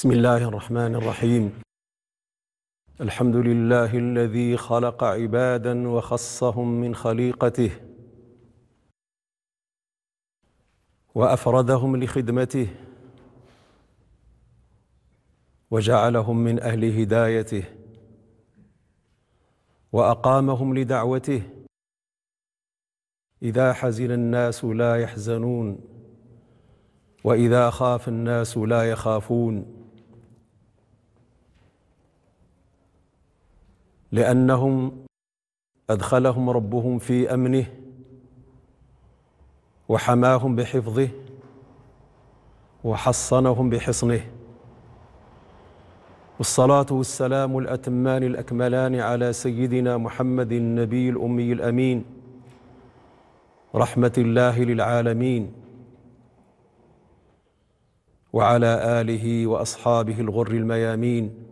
بسم الله الرحمن الرحيم الحمد لله الذي خلق عبادا وخصهم من خليقته وافردهم لخدمته وجعلهم من اهل هدايته واقامهم لدعوته اذا حزن الناس لا يحزنون واذا خاف الناس لا يخافون لانهم ادخلهم ربهم في امنه وحماهم بحفظه وحصنهم بحصنه والصلاه والسلام الاتمان الاكملان على سيدنا محمد النبي الامي الامين رحمه الله للعالمين وعلى اله واصحابه الغر الميامين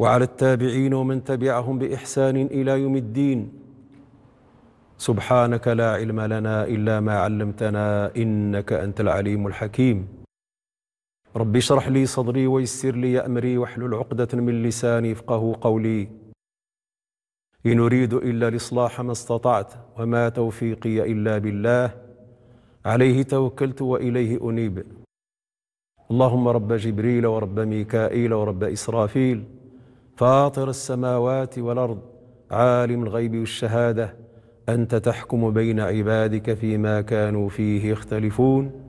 وعلى التابعين ومن تبعهم باحسان الى يوم الدين سبحانك لا علم لنا الا ما علمتنا انك انت العليم الحكيم رب اشرح لي صدري ويسر لي امري واحلل عقده من لساني يفقه قولي ان اريد الا الاصلاح ما استطعت وما توفيقي الا بالله عليه توكلت واليه انيب اللهم رب جبريل ورب ميكائيل ورب اسرافيل فاطر السماوات والارض عالم الغيب والشهاده انت تحكم بين عبادك فيما كانوا فيه يختلفون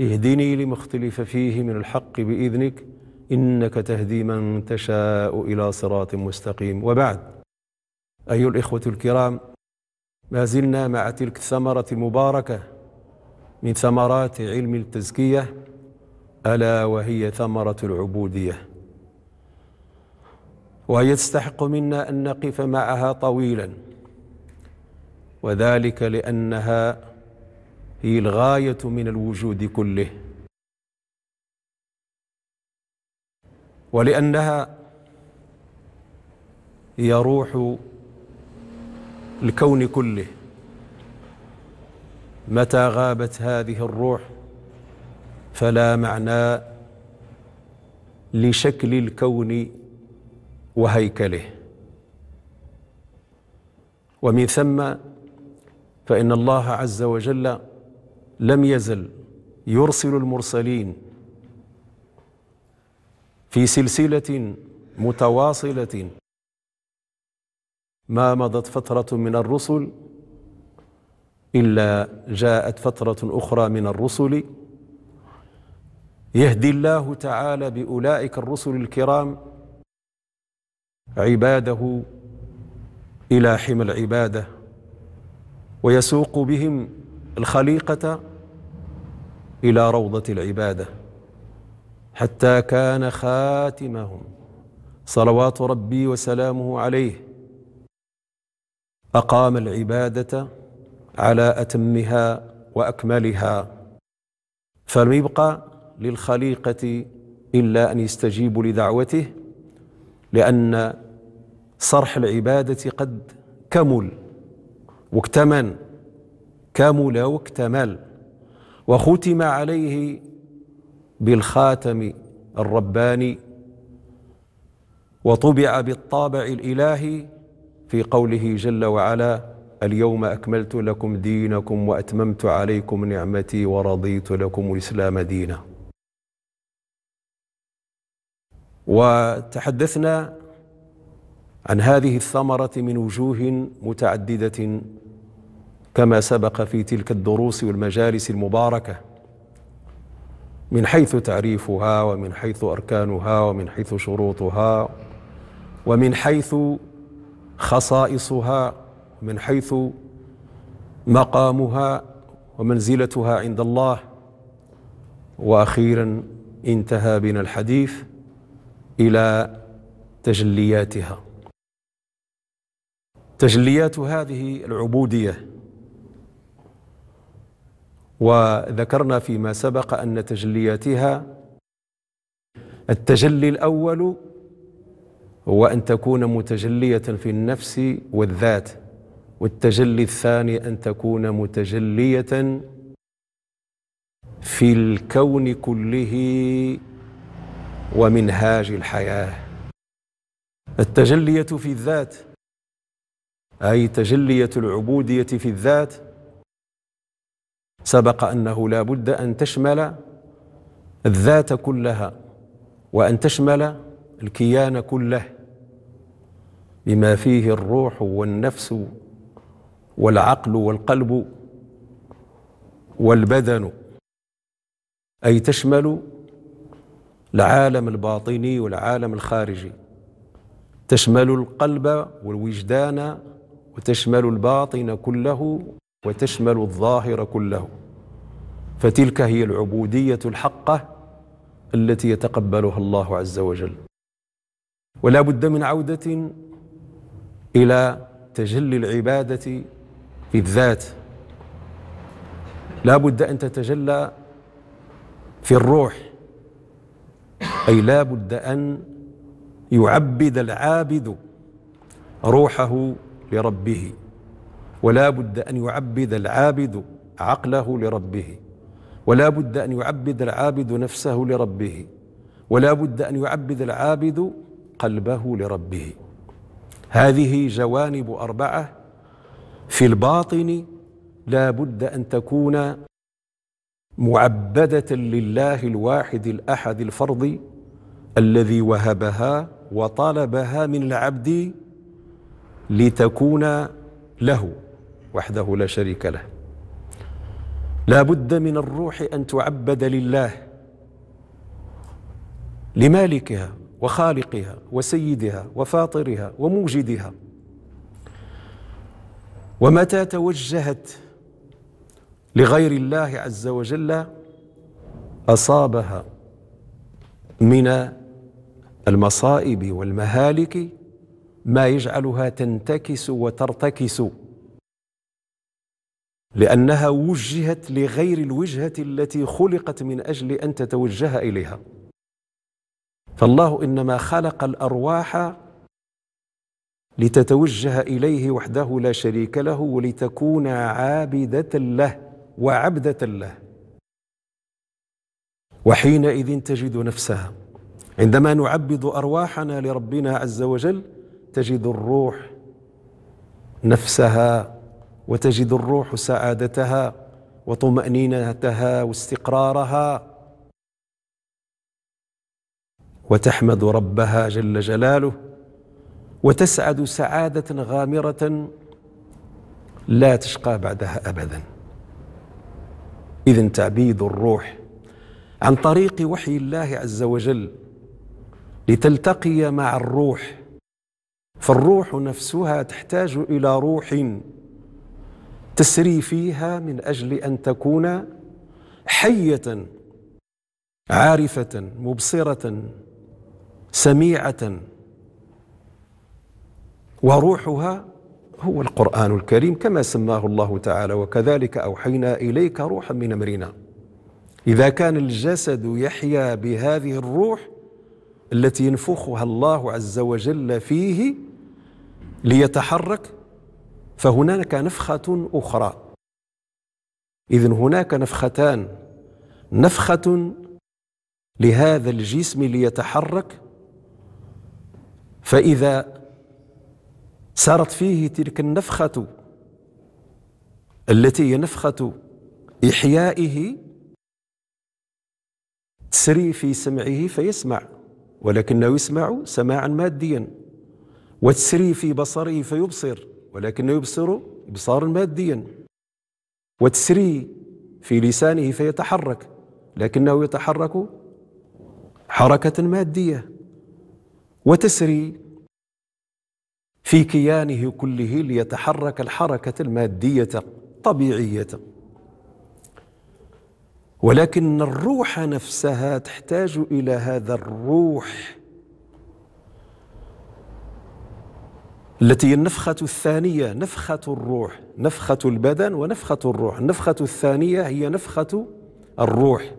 اهدني لما اختلف فيه من الحق باذنك انك تهدي من تشاء الى صراط مستقيم وبعد ايها الاخوه الكرام ما زلنا مع تلك الثمره المباركه من ثمرات علم التزكيه الا وهي ثمره العبوديه وهي تستحق منا أن نقف معها طويلا وذلك لأنها هي الغاية من الوجود كله ولأنها هي روح الكون كله متى غابت هذه الروح فلا معنى لشكل الكون وهيكله ومن ثم فإن الله عز وجل لم يزل يرسل المرسلين في سلسلة متواصلة ما مضت فترة من الرسل إلا جاءت فترة أخرى من الرسل يهدي الله تعالى بأولئك الرسل الكرام عباده الى حمى العباده ويسوق بهم الخليقه الى روضه العباده حتى كان خاتمهم صلوات ربي وسلامه عليه اقام العباده على اتمها واكملها فلم يبقى للخليقه الا ان يستجيبوا لدعوته لأن صرح العبادة قد كمل واكتمل كمل واكتمل وختم عليه بالخاتم الرباني وطبع بالطابع الإلهي في قوله جل وعلا اليوم أكملت لكم دينكم وأتممت عليكم نعمتي ورضيت لكم الإسلام دينا وتحدثنا عن هذه الثمرة من وجوه متعددة كما سبق في تلك الدروس والمجالس المباركة من حيث تعريفها ومن حيث أركانها ومن حيث شروطها ومن حيث خصائصها ومن حيث مقامها ومنزلتها عند الله وأخيرا انتهى بنا الحديث الى تجلياتها تجليات هذه العبوديه وذكرنا فيما سبق ان تجلياتها التجلي الاول هو ان تكون متجليه في النفس والذات والتجلي الثاني ان تكون متجليه في الكون كله ومنهاج الحياه التجليه في الذات اي تجليه العبوديه في الذات سبق انه لا بد ان تشمل الذات كلها وان تشمل الكيان كله بما فيه الروح والنفس والعقل والقلب والبدن اي تشمل العالم الباطني والعالم الخارجي تشمل القلب والوجدان وتشمل الباطن كله وتشمل الظاهر كله فتلك هي العبوديه الحقه التي يتقبلها الله عز وجل ولا بد من عوده الى تجلي العباده في الذات لا بد ان تتجلى في الروح أي لا بد أن يعبد العابد روحه لربه ولا بد أن يعبد العابد عقله لربه ولا بد أن يعبد العابد نفسه لربه ولا بد أن يعبد العابد قلبه لربه هذه جوانب أربعة في الباطن لا بد أن تكون معبدة لله الواحد الأحد الفرضي الذي وهبها وطلبها من العبد لتكون له وحده لا شريك له لا بد من الروح ان تعبد لله لمالكها وخالقها وسيدها وفاطرها وموجدها ومتى توجهت لغير الله عز وجل اصابها من المصائب والمهالك ما يجعلها تنتكس وترتكس لانها وجهت لغير الوجهه التي خلقت من اجل ان تتوجه اليها فالله انما خلق الارواح لتتوجه اليه وحده لا شريك له ولتكون عابده له وعبده له وحينئذ تجد نفسها عندما نعبد أرواحنا لربنا عز وجل تجد الروح نفسها وتجد الروح سعادتها وطمأنينتها واستقرارها وتحمد ربها جل جلاله وتسعد سعادة غامرة لا تشقى بعدها أبدا إذن تعبيد الروح عن طريق وحي الله عز وجل لتلتقي مع الروح فالروح نفسها تحتاج الى روح تسري فيها من اجل ان تكون حيه عارفه مبصره سميعه وروحها هو القران الكريم كما سماه الله تعالى وكذلك اوحينا اليك روحا من امرنا اذا كان الجسد يحيا بهذه الروح التي ينفخها الله عز وجل فيه ليتحرك فهناك نفخة أخرى إذا هناك نفختان نفخة لهذا الجسم ليتحرك فإذا سارت فيه تلك النفخة التي هي نفخة إحيائه تسري في سمعه فيسمع ولكنه يسمع سماعا ماديا وتسري في بصره فيبصر ولكنه يبصر ابصارا ماديا وتسري في لسانه فيتحرك لكنه يتحرك حركه ماديه وتسري في كيانه كله ليتحرك الحركه الماديه طبيعيه ولكن الروح نفسها تحتاج الى هذا الروح التي هي النفخة الثانية نفخة الروح نفخة البدن ونفخة الروح النفخة الثانية هي نفخة الروح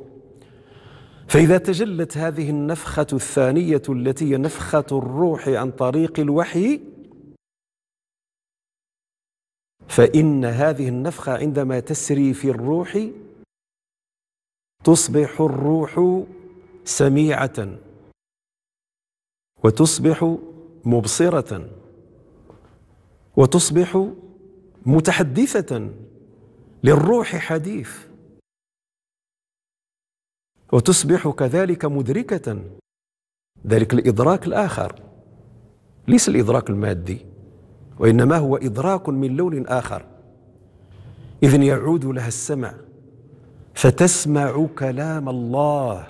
فإذا تجلت هذه النفخة الثانية التي هي نفخة الروح عن طريق الوحي فإن هذه النفخة عندما تسري في الروح تصبح الروح سميعة وتصبح مبصرة وتصبح متحدثة للروح حديث وتصبح كذلك مدركة ذلك الإدراك الآخر ليس الإدراك المادي وإنما هو إدراك من لون آخر إذن يعود لها السمع فتسمع كلام الله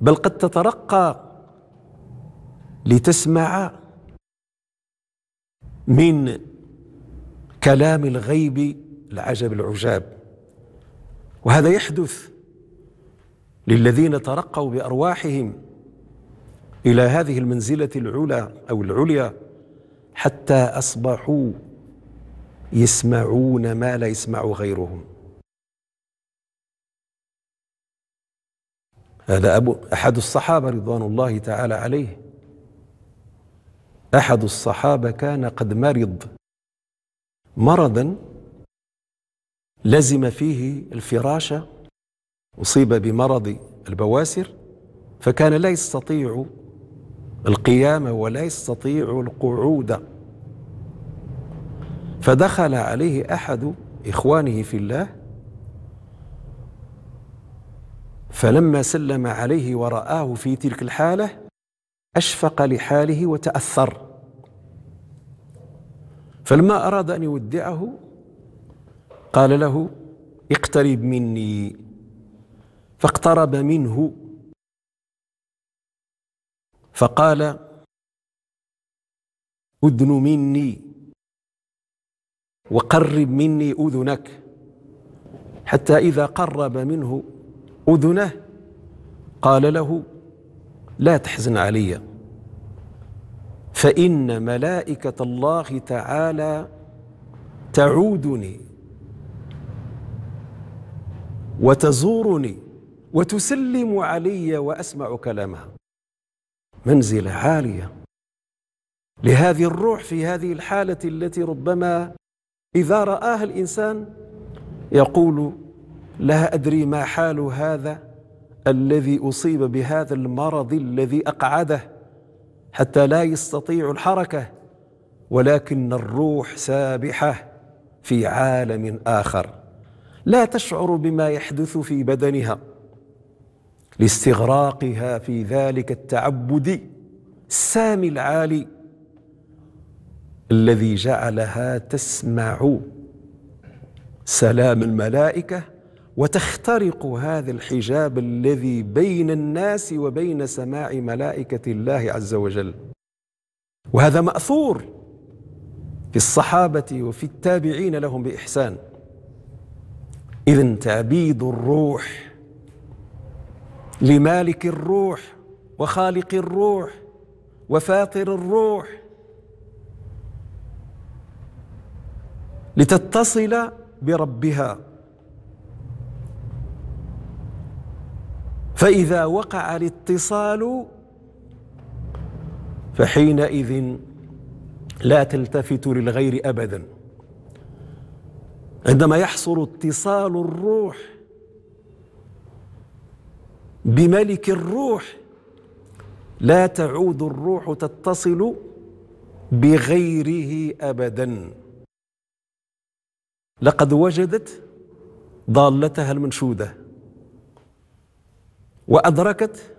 بل قد تترقى لتسمع من كلام الغيب العجب العجاب وهذا يحدث للذين ترقوا بارواحهم الى هذه المنزله العلى او العليا حتى اصبحوا يسمعون ما لا يسمع غيرهم هذا أبو أحد الصحابة رضوان الله تعالى عليه أحد الصحابة كان قد مرض مرضا لزم فيه الفراش أصيب بمرض البواسر فكان لا يستطيع القيام ولا يستطيع القعود فدخل عليه أحد إخوانه في الله فلما سلم عليه ورآه في تلك الحالة أشفق لحاله وتأثر فلما أراد أن يودعه قال له اقترب مني فاقترب منه فقال أذن مني وقرب مني أذنك حتى إذا قرب منه أذنه قال له لا تحزن علي فإن ملائكة الله تعالى تعودني وتزورني وتسلم علي وأسمع كلامها منزلة عالية لهذه الروح في هذه الحالة التي ربما إذا رآها الإنسان يقول لا أدري ما حال هذا الذي أصيب بهذا المرض الذي أقعده حتى لا يستطيع الحركة ولكن الروح سابحة في عالم آخر لا تشعر بما يحدث في بدنها لاستغراقها في ذلك التعبد السامي العالي الذي جعلها تسمع سلام الملائكه وتخترق هذا الحجاب الذي بين الناس وبين سماع ملائكة الله عز وجل وهذا مأثور في الصحابة وفي التابعين لهم بإحسان إذا تعبيد الروح لمالك الروح وخالق الروح وفاطر الروح لتتصل بربها فإذا وقع الاتصال فحينئذ لا تلتفت للغير أبدا عندما يحصل اتصال الروح بملك الروح لا تعود الروح تتصل بغيره أبدا لقد وجدت ضالتها المنشوده وأدركت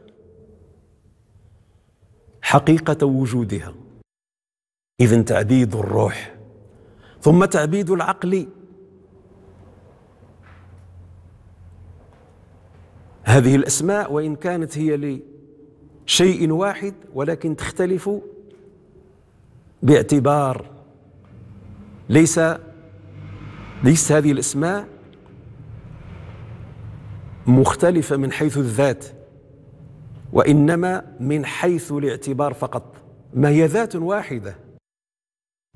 حقيقة وجودها إذا تعبيد الروح ثم تعبيد العقل هذه الأسماء وإن كانت هي لشيء واحد ولكن تختلف باعتبار ليس ليست هذه الأسماء مختلفة من حيث الذات وإنما من حيث الاعتبار فقط ما هي ذات واحدة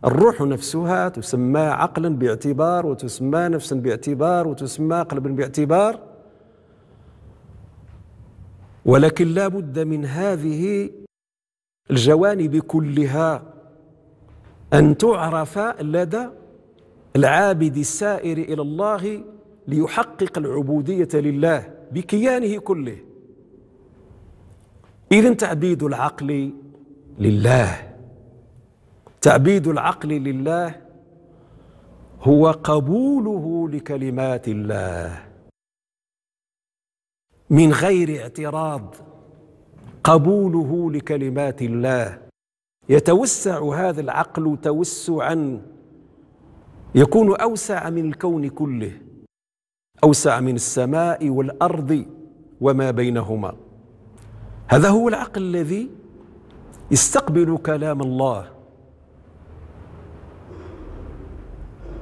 الروح نفسها تسمى عقلا باعتبار وتسمى نفسا باعتبار وتسمى قلبا باعتبار ولكن لا بد من هذه الجوانب كلها أن تعرف لدى العابد السائر إلى الله ليحقق العبودية لله بكيانه كله إذا تعبيد العقل لله تعبيد العقل لله هو قبوله لكلمات الله من غير اعتراض قبوله لكلمات الله يتوسع هذا العقل توسعا يكون اوسع من الكون كله أوسع من السماء والأرض وما بينهما هذا هو العقل الذي يستقبل كلام الله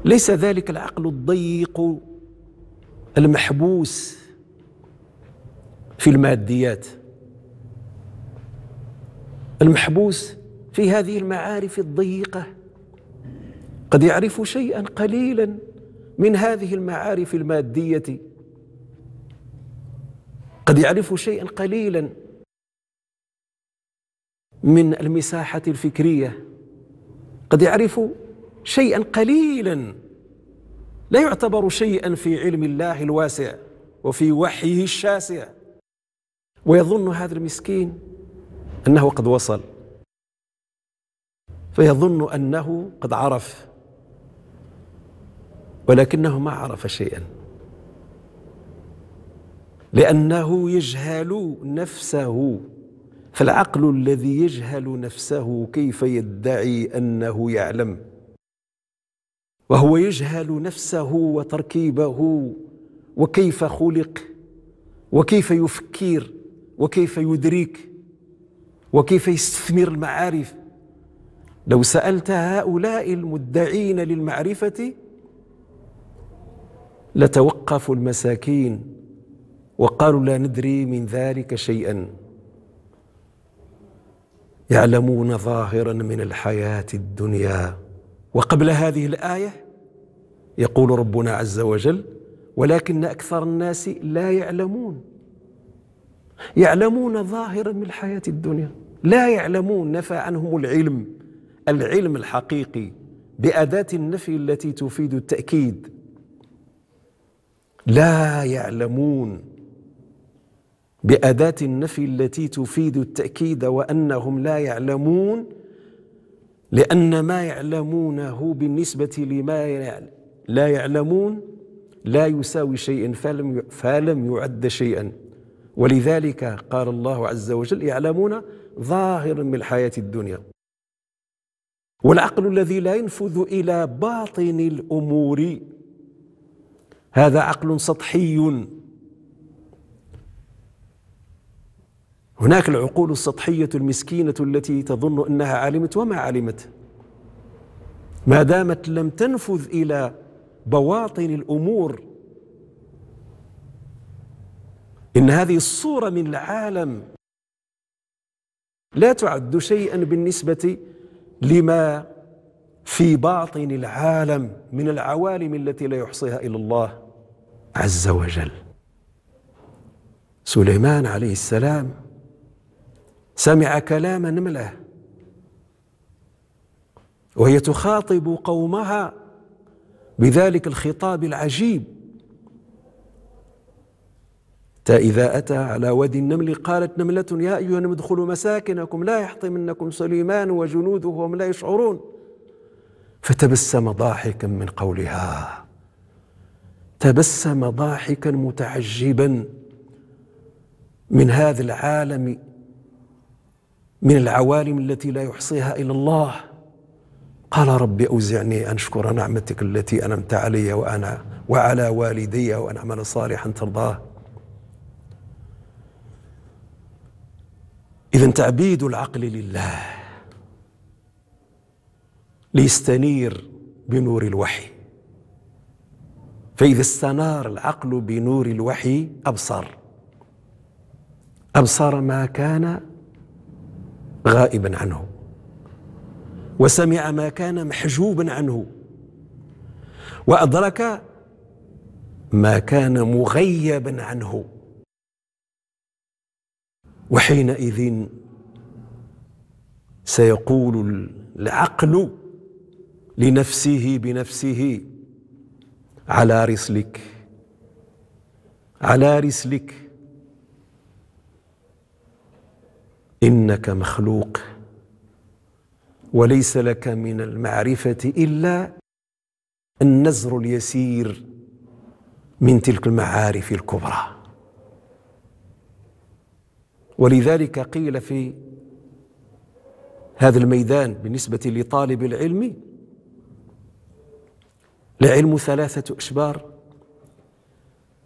ليس ذلك العقل الضيق المحبوس في الماديات المحبوس في هذه المعارف الضيقه قد يعرف شيئا قليلا من هذه المعارف المادية قد يعرف شيئا قليلا من المساحة الفكرية قد يعرف شيئا قليلا لا يعتبر شيئا في علم الله الواسع وفي وحيه الشاسع ويظن هذا المسكين أنه قد وصل فيظن أنه قد عرف ولكنه ما عرف شيئا لأنه يجهل نفسه فالعقل الذي يجهل نفسه كيف يدعي أنه يعلم وهو يجهل نفسه وتركيبه وكيف خلق وكيف يفكر وكيف يدرك وكيف يستثمر المعارف لو سألت هؤلاء المدعين للمعرفة لتوقفوا المساكين وقالوا لا ندري من ذلك شيئا يعلمون ظاهرا من الحياة الدنيا وقبل هذه الآية يقول ربنا عز وجل ولكن أكثر الناس لا يعلمون يعلمون ظاهرا من الحياة الدنيا لا يعلمون نفى عنهم العلم العلم الحقيقي بأداة النفي التي تفيد التأكيد لا يعلمون بأداة النفي التي تفيد التأكيد وأنهم لا يعلمون لأن ما يعلمونه بالنسبة لما لا يعلمون لا يساوي شيئا فلم فلم يعد شيئا ولذلك قال الله عز وجل يعلمون ظاهرا من الحياة الدنيا والعقل الذي لا ينفذ إلى باطن الأمور هذا عقل سطحي هناك العقول السطحية المسكينة التي تظن أنها علمت وما علمت ما دامت لم تنفذ إلى بواطن الأمور إن هذه الصورة من العالم لا تعد شيئا بالنسبة لما في باطن العالم من العوالم التي لا يحصيها إلا الله عز وجل سليمان عليه السلام سمع كلام نمله وهي تخاطب قومها بذلك الخطاب العجيب إذا أتى على وادي النمل قالت نملة يا أيها النمل ادخلوا مساكنكم لا يحطمنكم سليمان وجنوده وهم لا يشعرون فتبسم ضاحكا من قولها تبسم ضاحكا متعجبا من هذا العالم من العوالم التي لا يحصيها الا الله قال ربي اوزعني ان اشكر نعمتك التي انمت علي وانا وعلى والدي وان اعمل صالحا ترضاه اذا تعبيد العقل لله ليستنير بنور الوحي فإذا استنار العقل بنور الوحي أبصر أبصر ما كان غائبا عنه وسمع ما كان محجوبا عنه وأدرك ما كان مغيبا عنه وحينئذ سيقول العقل لنفسه بنفسه على رسلك على رسلك انك مخلوق وليس لك من المعرفه الا النزر اليسير من تلك المعارف الكبرى ولذلك قيل في هذا الميدان بالنسبه لطالب العلم العلم ثلاثة أشبار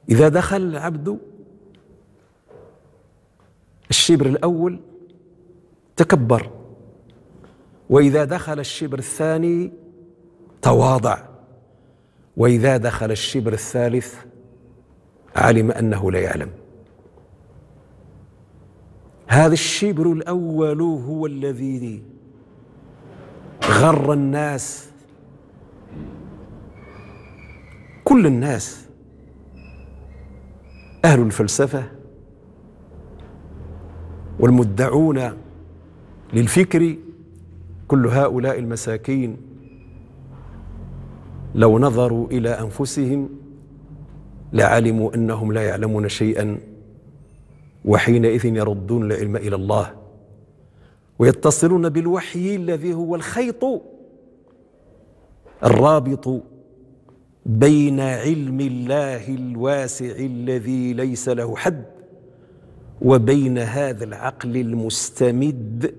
إذا دخل العبد الشبر الأول تكبر وإذا دخل الشبر الثاني تواضع وإذا دخل الشبر الثالث علم أنه لا يعلم هذا الشبر الأول هو الذي غر الناس كل الناس أهل الفلسفة والمدعون للفكر كل هؤلاء المساكين لو نظروا إلى أنفسهم لعلموا أنهم لا يعلمون شيئا وحينئذ يردون العلم إلى الله ويتصلون بالوحي الذي هو الخيط الرابط بين علم الله الواسع الذي ليس له حد وبين هذا العقل المستمد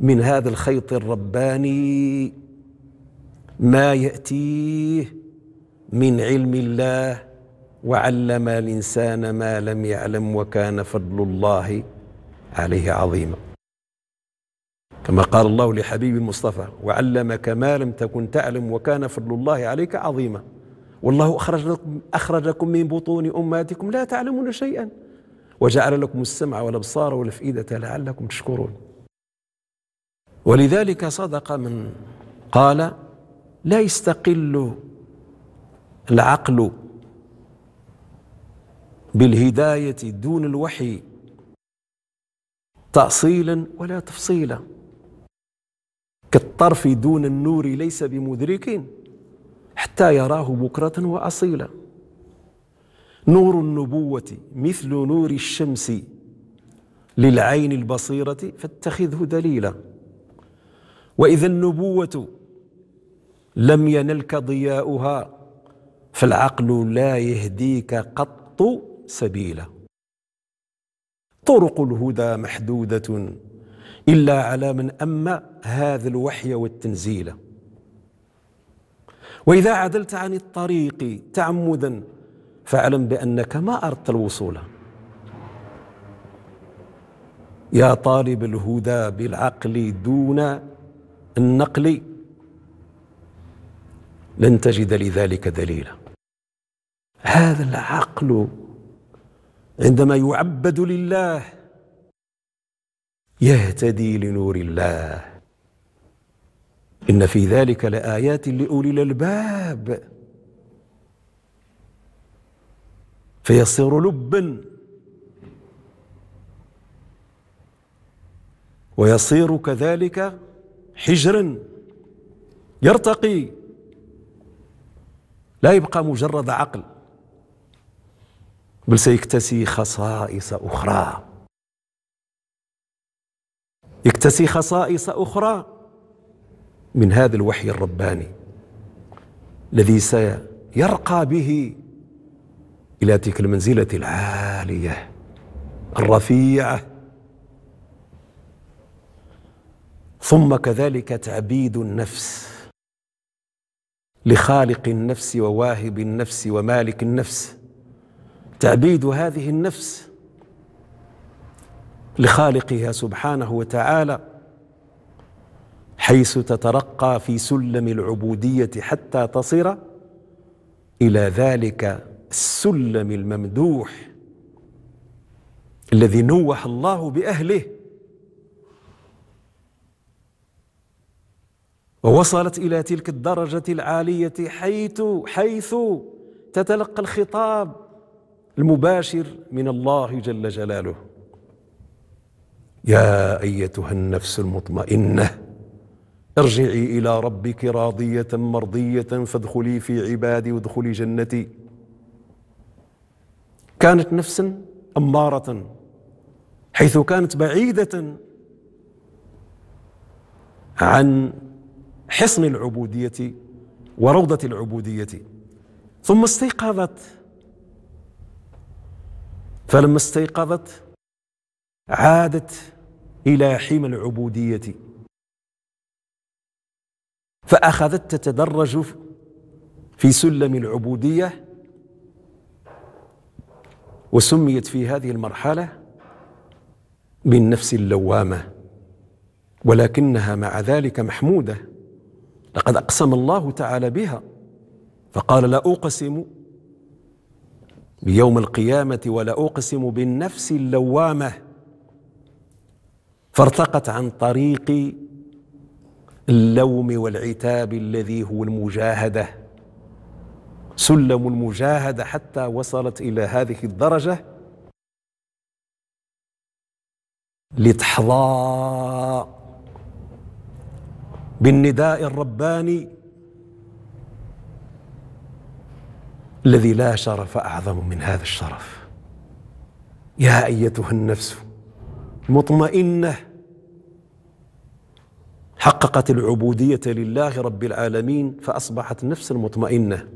من هذا الخيط الرباني ما ياتيه من علم الله وعلم الانسان ما لم يعلم وكان فضل الله عليه عظيما كما قال الله لحبيب المصطفى وعلمك ما لم تكن تعلم وكان فضل الله عليك عظيما والله أخرج لكم أخرجكم من بطون أمهاتكم لا تعلمون شيئا وجعل لكم السمع والأبصار والأفئدة لعلكم تشكرون ولذلك صدق من قال لا يستقل العقل بالهداية دون الوحي تأصيلا ولا تفصيلا كالطرف دون النور ليس بمدركين حتى يراه بكرة وأصيلا نور النبوة مثل نور الشمس للعين البصيرة فاتخذه دليلا وإذا النبوة لم ينلك ضياؤها فالعقل لا يهديك قط سبيلا طرق الهدى محدودة إلا على من أما هذا الوحي والتنزيل وإذا عدلت عن الطريق تعمدا فاعلم بأنك ما أردت الوصول يا طالب الهدى بالعقل دون النقل لن تجد لذلك دليلا هذا العقل عندما يعبد لله يهتدي لنور الله إن في ذلك لآيات لأولي الألباب فيصير لبا ويصير كذلك حجرا يرتقي لا يبقى مجرد عقل بل سيكتسي خصائص أخرى يكتسي خصائص أخرى من هذا الوحي الرباني الذي سيرقى به إلى تلك المنزلة العالية الرفيعة ثم كذلك تعبيد النفس لخالق النفس وواهب النفس ومالك النفس تعبيد هذه النفس لخالقها سبحانه وتعالى حيث تترقى في سلم العبوديه حتى تصل الى ذلك السلم الممدوح الذي نوح الله باهله ووصلت الى تلك الدرجه العاليه حيث حيث تتلقى الخطاب المباشر من الله جل جلاله يا ايتها النفس المطمئنه ارجعي إلى ربك راضية مرضية فادخلي في عبادي وادخلي جنتي كانت نفسا أمارة حيث كانت بعيدة عن حصن العبودية وروضة العبودية ثم استيقظت فلما استيقظت عادت إلى حمى العبودية فأخذت تتدرج في سلم العبودية وسميت في هذه المرحلة بالنفس اللوامة ولكنها مع ذلك محمودة لقد أقسم الله تعالى بها فقال لا أقسم بيوم القيامة ولا أقسم بالنفس اللوامة فارتقت عن طريق اللوم والعتاب الذي هو المجاهدة سلم المجاهدة حتى وصلت إلى هذه الدرجة لتحظى بالنداء الرباني الذي لا شرف أعظم من هذا الشرف يا أيتها النفس مطمئنه حققت العبودية لله رب العالمين فأصبحت نفس المطمئنة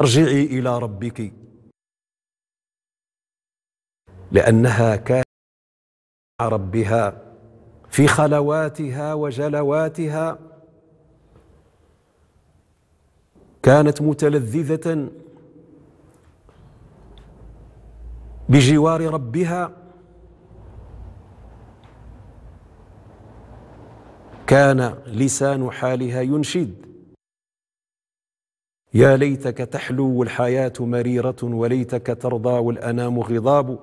ارجعي إلى ربك لأنها كانت مع ربها في خلواتها وجلواتها كانت متلذذة بجوار ربها كان لسان حالها ينشد يا ليتك تحلو والحياة مريرة وليتك ترضى والأنام غضاب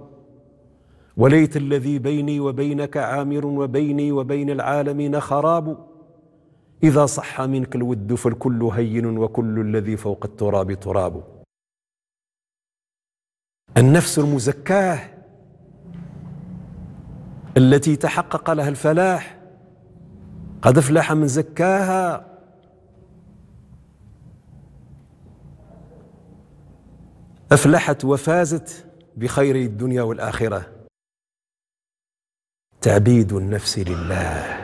وليت الذي بيني وبينك عامر وبيني وبين العالمين خراب إذا صح منك الود فالكل هين وكل الذي فوق التراب تراب النفس المزكاه التي تحقق لها الفلاح قد افلح من زكاها افلحت وفازت بخير الدنيا والاخره تعبيد النفس لله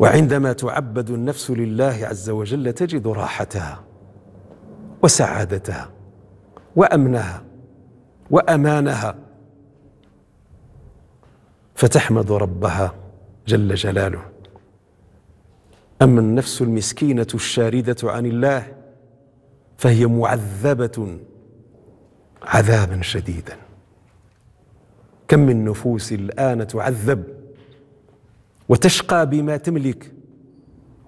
وعندما تعبد النفس لله عز وجل تجد راحتها وسعادتها وامنها وامانها فتحمد ربها جل جلاله اما النفس المسكينه الشارده عن الله فهي معذبه عذابا شديدا كم من نفوس الان تعذب وتشقى بما تملك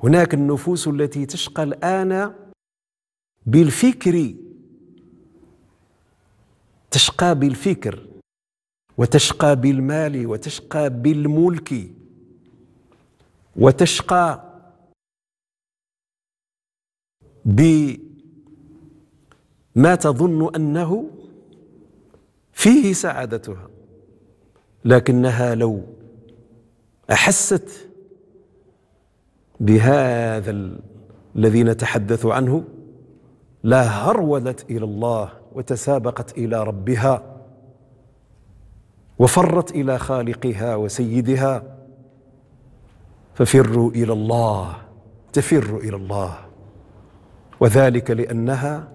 هناك النفوس التي تشقى الان بالفكر تشقى بالفكر وتشقى بالمال وتشقى بالملك وتشقى بما تظن انه فيه سعادتها لكنها لو احست بهذا الذي نتحدث عنه لهرولت الى الله وتسابقت الى ربها وفرت الى خالقها وسيدها ففروا الى الله تفر الى الله وذلك لانها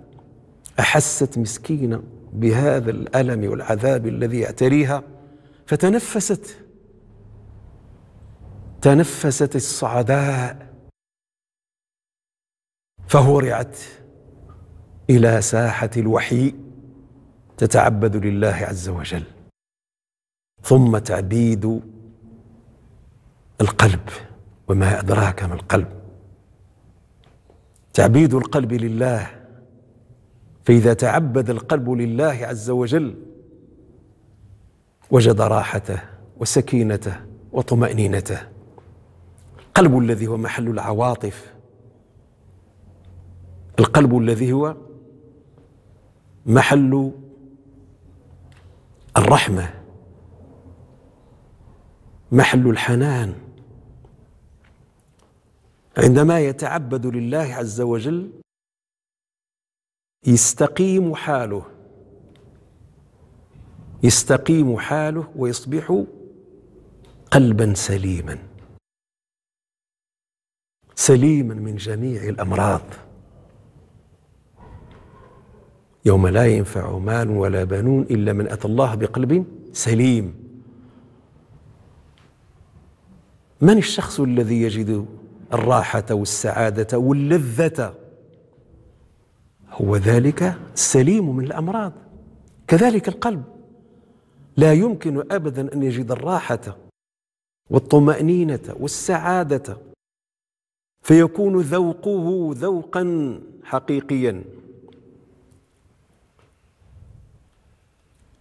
احست مسكينه بهذا الالم والعذاب الذي يعتريها فتنفست تنفست الصعداء فهرعت الى ساحه الوحي تتعبد لله عز وجل ثم تعبيد القلب وما أدراك ما القلب تعبيد القلب لله فإذا تعبد القلب لله عز وجل وجد راحته وسكينته وطمأنينته القلب الذي هو محل العواطف القلب الذي هو محل الرحمه محل الحنان عندما يتعبد لله عز وجل يستقيم حاله يستقيم حاله ويصبح قلبا سليما سليما من جميع الامراض يوم لا ينفع مال ولا بنون الا من اتى الله بقلب سليم من الشخص الذي يجد الراحة والسعادة واللذة هو ذلك السليم من الأمراض كذلك القلب لا يمكن أبدا أن يجد الراحة والطمأنينة والسعادة فيكون ذوقه ذوقا حقيقيا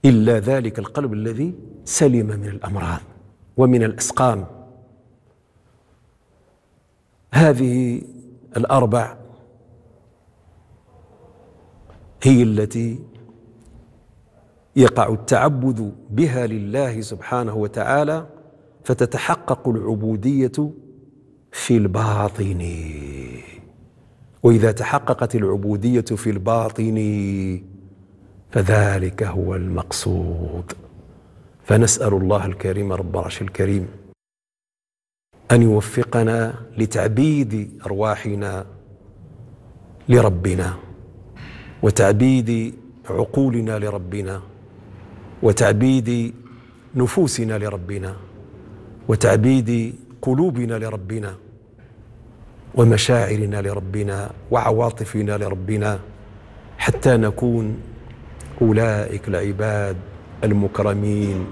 إلا ذلك القلب الذي سلم من الأمراض ومن الأسقام هذه الأربع هي التي يقع التعبد بها لله سبحانه وتعالى فتتحقق العبودية في الباطن وإذا تحققت العبودية في الباطن فذلك هو المقصود فنسأل الله الكريم رب العرش الكريم أن يوفقنا لتعبيد أرواحنا لربنا وتعبيد عقولنا لربنا وتعبيد نفوسنا لربنا وتعبيد قلوبنا لربنا ومشاعرنا لربنا وعواطفنا لربنا حتى نكون أولئك العباد المكرمين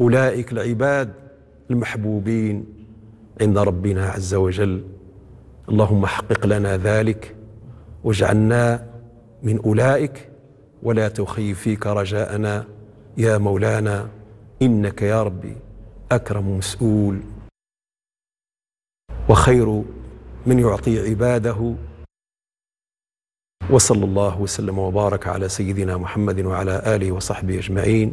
أولئك العباد المحبوبين عند ربنا عز وجل اللهم حقق لنا ذلك واجعلنا من اولئك ولا تخيب فيك رجاءنا يا مولانا انك يا ربي اكرم مسؤول وخير من يعطي عباده وصلى الله وسلم وبارك على سيدنا محمد وعلى اله وصحبه اجمعين